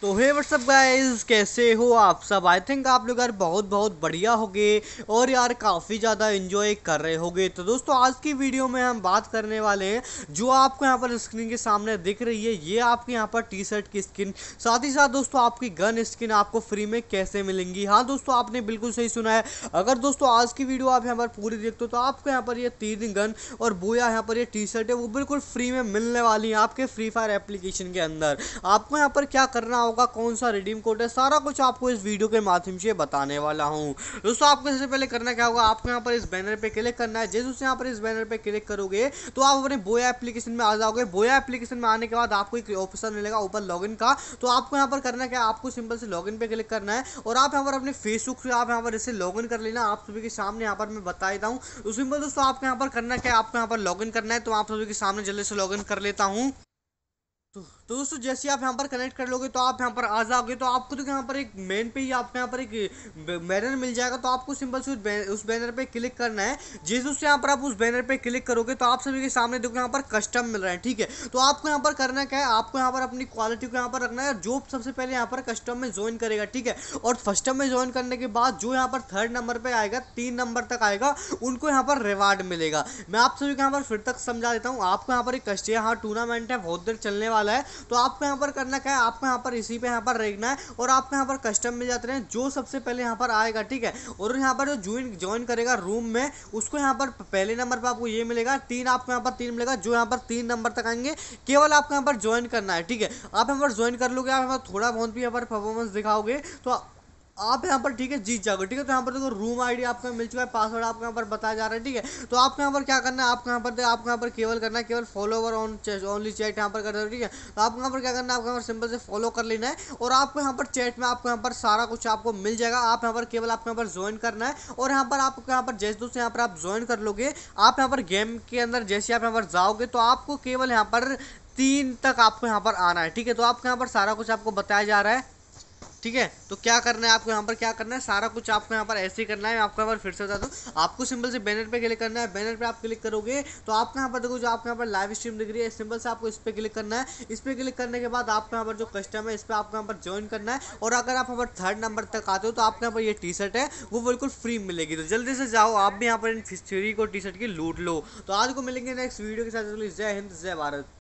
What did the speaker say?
तो हे WhatsApp guys कैसे हो आप सब आई थिंक आप लोग यार बहुत बहुत बढ़िया होगे और यार काफ़ी ज़्यादा इंजॉय कर रहे होगे तो दोस्तों आज की वीडियो में हम बात करने वाले हैं जो आपको यहाँ पर स्क्रीन के सामने दिख रही है ये आपके यहाँ पर टी शर्ट की स्किन साथ ही साथ दोस्तों आपकी गन स्किन आपको फ्री में कैसे मिलेंगी हाँ दोस्तों आपने बिल्कुल सही सुना है अगर दोस्तों आज की वीडियो आप यहाँ पर पूरी देखते हो तो आपको यहाँ पर ये तीन गन और बोया यहाँ पर ये टी शर्ट है वो बिल्कुल फ्री में मिलने वाली है आपके फ्री फायर एप्लीकेशन के अंदर आपको यहाँ पर क्या करना करना होगा कौन सा रिडीम कोड है सारा कुछ आपको इस वीडियो के माध्यम से बताने वाला हूँ दोस्तों आपको सबसे पहले करना क्या होगा आपको यहाँ पर इस बैनर पर क्लिक करना है जैसे यहाँ पर इस बैनर पर क्लिक करोगे तो आप अपने बोया एप्लीकेशन में आ जाओगे बोया एप्लीकेशन में आने के बाद आपको एक ऑप्शन मिलेगा ऊपर लॉग का तो आपको यहाँ पर करना क्या आपको सिंपल से लॉग पे क्लिक करना है और आप यहाँ पर अपने फेसबुक से आप यहाँ पर इसे लॉग कर लेना आप सभी के सामने यहाँ पर मैं बता देता हूँ सिंपल तो दोस्तों आपको यहाँ पर करना क्या आपको यहाँ पर लॉग करना है तो आप सभी के सामने जल्दी से लॉग कर लेता हूँ तो तो दोस्तों जैसे आप यहाँ पर कनेक्ट कर लोगे तो आप यहाँ पर आ जाओगे तो आपको तो यहाँ पर एक मेन पे ही आपको यहाँ पर एक बैनर मिल जाएगा तो आपको सिंपल से उस बैनर पे क्लिक करना है जिस दोस्तों यहाँ पर आप उस बैनर पे क्लिक करोगे तो आप सभी के सामने देखो यहाँ पर कस्टम मिल रहा है ठीक है तो आपको यहाँ पर करना क्या है आपको यहाँ पर अपनी क्वालिटी को यहाँ पर रखना है जो सबसे पहले यहाँ पर कस्टम में ज्वाइन करेगा ठीक है और फर्स्टम में ज्वाइन करने के बाद जो यहाँ पर थर्ड नंबर पर आएगा तीन नंबर तक आएगा उनको यहाँ पर रिवार्ड मिलेगा मैं आप सभी को यहाँ पर फिर तक समझा देता हूँ आपको यहाँ पर एक कस्ट यहाँ टूर्नामेंट है बहुत देर चलने वाला है तो आपको यहाँ पर करना क्या है आपको यहाँ पर इसी पे यहाँ पर रेगना है और आपको यहाँ पर कस्टम मिल जाते हैं जो सबसे पहले यहाँ पर आएगा ठीक है और यहाँ पर जो ज्वाइन ज्वाइन करेगा रूम में उसको यहाँ पर पहले नंबर पर आपको ये मिलेगा तीन आपको यहाँ पर तीन मिलेगा जो यहाँ पर तीन नंबर तक आएंगे केवल आपको यहाँ पर ज्वाइन करना है ठीक है आप यहाँ पर ज्वाइन कर लोगे आप यहाँ पर थोड़ा बहुत भी यहाँ पर परफॉर्मेंस दिखाओगे तो आप यहाँ पर ठीक है जीत जाओगे ठीक है तो यहाँ पर देखो रूम आईडी आपको मिल चुका है पासवर्ड आपको यहाँ पर बताया जा रहा है ठीक है तो आपको यहाँ पर क्या करना है आपको यहाँ पर आपको यहाँ पर केवल करना है केवल फॉलोवर ऑन ओनली चैट यहाँ पर कर दो ठीक है तो आपको यहाँ पर क्या करना है आपको यहाँ पर सिंपल से फॉलो कर लेना है और आपको यहाँ पर चैट में आपको यहाँ पर सारा कुछ आपको मिल जाएगा आप यहाँ पर केवल आपको यहाँ पर ज्वाइन करना है और यहाँ पर आपको यहाँ पर जैसे दोस्तों यहाँ पर आप ज्वाइन कर लोगे आप यहाँ पर गेम के अंदर जैसे आप यहाँ पर जाओगे तो आपको केवल यहाँ पर तीन तक आपको यहाँ पर आना है ठीक है तो आपको यहाँ पर सारा कुछ आपको बताया जा रहा है ठीक है तो क्या करना है आपको यहाँ पर क्या करना है सारा कुछ आपको यहाँ पर ऐसे ही करना है आपको यहाँ पर फिर से बता दूँ आपको सिंपल से बैनर पे क्लिक करना है बैनर पे आप क्लिक करोगे तो आपको यहाँ पर देखो जो आपके यहाँ पर लाइव स्ट्रीम दिख रही है सिंपल से आपको इस पर क्लिक करना है इस पर क्लिक करने के बाद आपको यहाँ पर जो कस्टम है इस पर आपको यहाँ पर ज्वाइन करना है और अगर आप यहाँ पर थर्ड नंबर तक आते हो तो आपके यहाँ पर ये टी शर्ट है वो बिल्कुल फ्री मिलेगी तो जल्दी से जाओ आप भी यहाँ पर इन फिस्ट्री को टी शर्ट की लूट लो तो आज को मिलेंगे नेक्स्ट वीडियो के साथ जय हिंद जय भारत